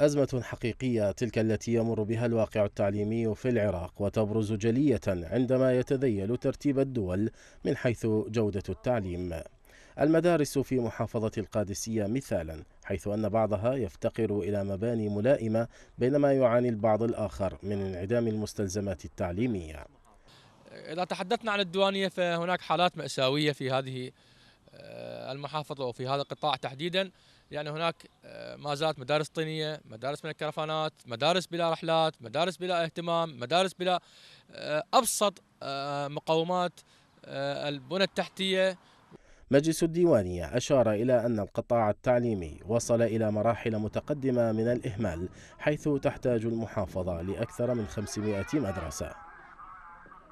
أزمة حقيقية تلك التي يمر بها الواقع التعليمي في العراق وتبرز جلية عندما يتذيل ترتيب الدول من حيث جودة التعليم. المدارس في محافظة القادسية مثالا حيث أن بعضها يفتقر إلى مباني ملائمة بينما يعاني البعض الآخر من انعدام المستلزمات التعليمية. إذا تحدثنا عن الديوانية فهناك حالات مأساوية في هذه آه، المحافظة وفي هذا القطاع تحديدا يعني هناك آه، ما زالت مدارس طينيه، مدارس من الكرفانات، مدارس بلا رحلات، مدارس بلا اهتمام، مدارس بلا آه، ابسط آه، مقومات البنى التحتيه مجلس الديوانيه أشار إلى أن القطاع التعليمي وصل إلى مراحل متقدمة من الإهمال حيث تحتاج المحافظة لأكثر من 500 مدرسة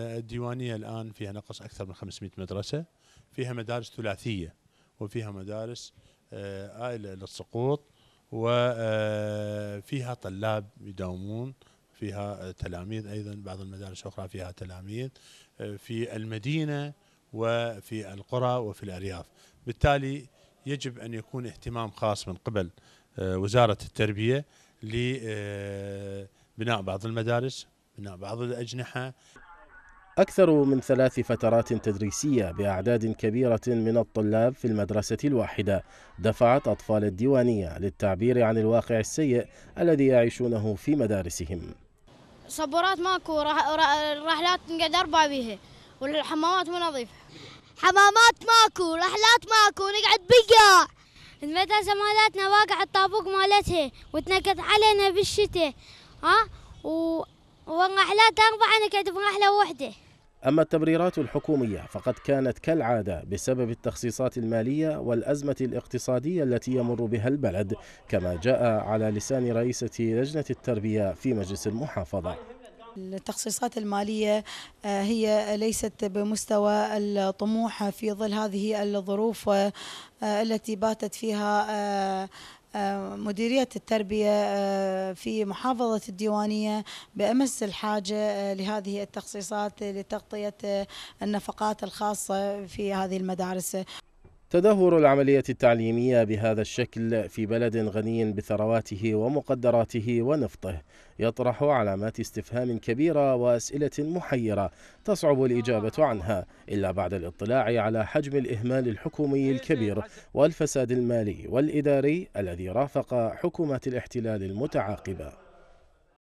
الديوانية الآن فيها نقص أكثر من 500 مدرسة فيها مدارس ثلاثية وفيها مدارس آيلة آه، للسقوط وفيها آه، طلاب يداومون فيها آه، تلاميذ أيضا بعض المدارس الأخرى فيها تلاميذ في المدينة وفي القرى وفي الأرياف بالتالي يجب أن يكون اهتمام خاص من قبل وزارة التربية لبناء بعض المدارس بناء بعض الأجنحة أكثر من ثلاث فترات تدريسية بأعداد كبيرة من الطلاب في المدرسة الواحدة دفعت أطفال الديوانية للتعبير عن الواقع السيء الذي يعيشونه في مدارسهم صبورات ماكو رحلات نقعد أربع بيها والحمامات مو نظيفة حمامات ماكو رحلات ماكو نقعد بقاع المدرسة مالتنا واقع الطابوق مالتها وتنكت علينا بالشتاء ها و ونحلات أربعة كنت بنحلة وحدة أما التبريرات الحكومية فقد كانت كالعادة بسبب التخصيصات المالية والأزمة الاقتصادية التي يمر بها البلد كما جاء على لسان رئيسة لجنة التربية في مجلس المحافظة التخصيصات المالية آه، هي ليست بمستوى الطموح في ظل هذه الظروف آه، التي باتت فيها آه، مديرية التربية آه، في محافظة الديوانية بأمس الحاجة آه، لهذه التخصيصات لتغطية آه، النفقات الخاصة في هذه المدارس تدهور العملية التعليمية بهذا الشكل في بلد غني بثرواته ومقدراته ونفطه يطرح علامات استفهام كبيرة وأسئلة محيرة تصعب الإجابة عنها إلا بعد الاطلاع على حجم الإهمال الحكومي الكبير والفساد المالي والإداري الذي رافق حكومات الاحتلال المتعاقبة